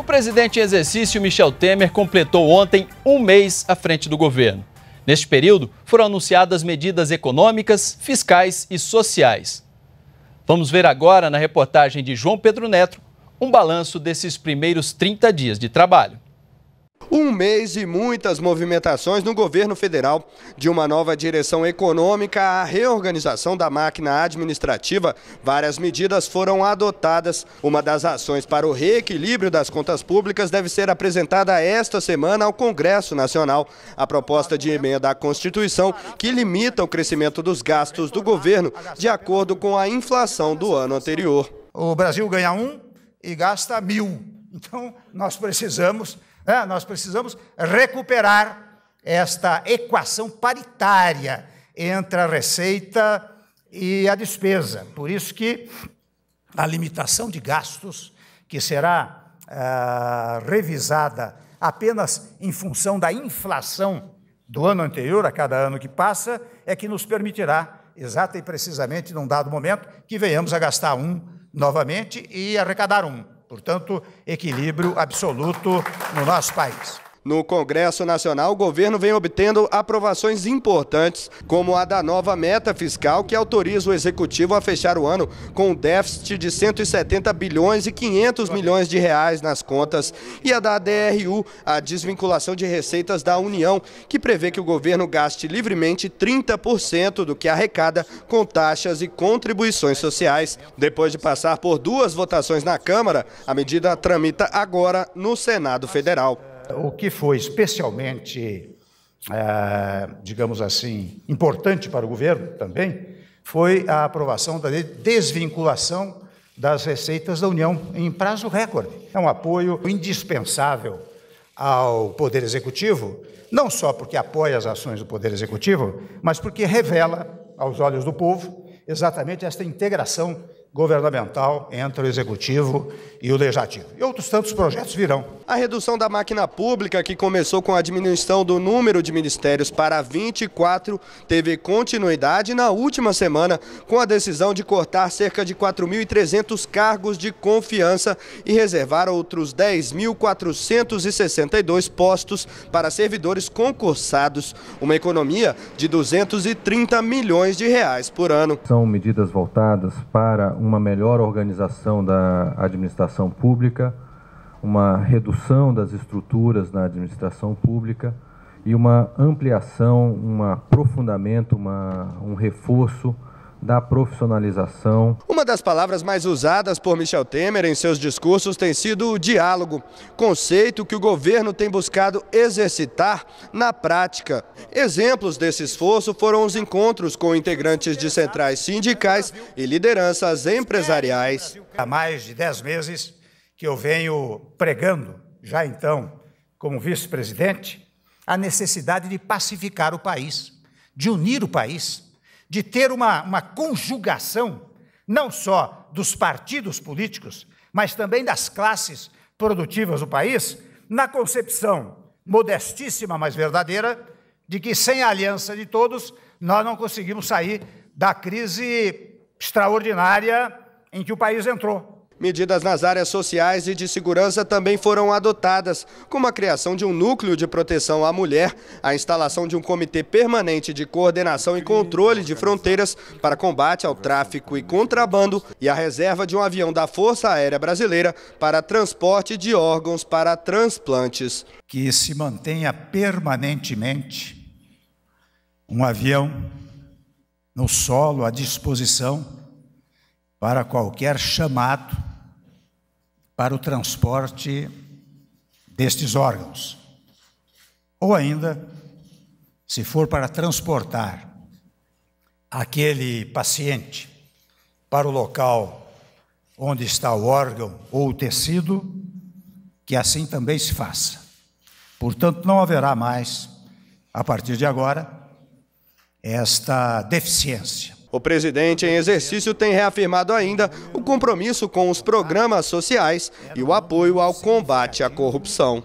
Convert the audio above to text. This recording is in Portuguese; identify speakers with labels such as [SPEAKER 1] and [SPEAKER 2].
[SPEAKER 1] O presidente em exercício, Michel Temer, completou ontem um mês à frente do governo. Neste período, foram anunciadas medidas econômicas, fiscais e sociais. Vamos ver agora, na reportagem de João Pedro Neto, um balanço desses primeiros 30 dias de trabalho. Um mês e muitas movimentações no governo federal, de uma nova direção econômica à reorganização da máquina administrativa, várias medidas foram adotadas. Uma das ações para o reequilíbrio das contas públicas deve ser apresentada esta semana ao Congresso Nacional. A proposta de emenda à Constituição que limita o crescimento dos gastos do governo de acordo com a inflação do ano anterior. O Brasil ganha um e gasta mil.
[SPEAKER 2] Então, nós precisamos é, nós precisamos recuperar esta equação paritária entre a receita e a despesa. Por isso que a limitação de gastos, que será ah, revisada apenas em função da inflação do ano anterior a cada ano que passa, é que nos permitirá, exata e precisamente, num dado momento, que venhamos a gastar um novamente e arrecadar um. Portanto, equilíbrio absoluto no nosso país.
[SPEAKER 1] No Congresso Nacional, o governo vem obtendo aprovações importantes, como a da nova meta fiscal que autoriza o executivo a fechar o ano com um déficit de 170 bilhões e 500 milhões de reais nas contas, e a da DRU, a desvinculação de receitas da União, que prevê que o governo gaste livremente 30% do que arrecada com taxas e contribuições sociais. Depois de passar por duas votações na Câmara, a medida tramita agora no Senado Federal o que foi especialmente,
[SPEAKER 2] é, digamos assim, importante para o governo também, foi a aprovação da desvinculação das receitas da União em prazo recorde. É um apoio indispensável ao Poder Executivo, não só porque apoia as ações do Poder Executivo, mas porque revela aos olhos do povo exatamente esta integração governamental entre o executivo e o legislativo. E outros tantos projetos virão.
[SPEAKER 1] A redução da máquina pública, que começou com a diminuição do número de ministérios para 24, teve continuidade na última semana com a decisão de cortar cerca de 4.300 cargos de confiança e reservar outros 10.462 postos para servidores concursados, uma economia de 230 milhões de reais por ano. São medidas voltadas para uma melhor organização da administração pública, uma redução das estruturas na administração pública e uma ampliação, um aprofundamento, uma, um reforço da profissionalização. Uma das palavras mais usadas por Michel Temer em seus discursos tem sido o diálogo, conceito que o governo tem buscado exercitar na prática. Exemplos desse esforço foram os encontros com integrantes de centrais sindicais e lideranças empresariais.
[SPEAKER 2] Há mais de 10 meses que eu venho pregando, já então, como vice-presidente, a necessidade de pacificar o país, de unir o país de ter uma, uma conjugação, não só dos partidos políticos, mas também das classes produtivas do país, na concepção modestíssima, mas verdadeira, de que sem a aliança de todos, nós não conseguimos sair da crise
[SPEAKER 1] extraordinária em que o país entrou. Medidas nas áreas sociais e de segurança também foram adotadas, como a criação de um núcleo de proteção à mulher, a instalação de um comitê permanente de coordenação e controle de fronteiras para combate ao tráfico e contrabando e a reserva de um avião da Força Aérea Brasileira para transporte de órgãos para transplantes. Que se
[SPEAKER 2] mantenha permanentemente um avião no solo à disposição para qualquer chamado para o transporte destes órgãos. Ou ainda, se for para transportar aquele paciente para o local onde está o órgão ou o tecido, que assim também se faça. Portanto, não haverá mais, a partir de agora, esta deficiência.
[SPEAKER 1] O presidente em exercício tem reafirmado ainda o compromisso com os programas sociais e o apoio ao combate à corrupção.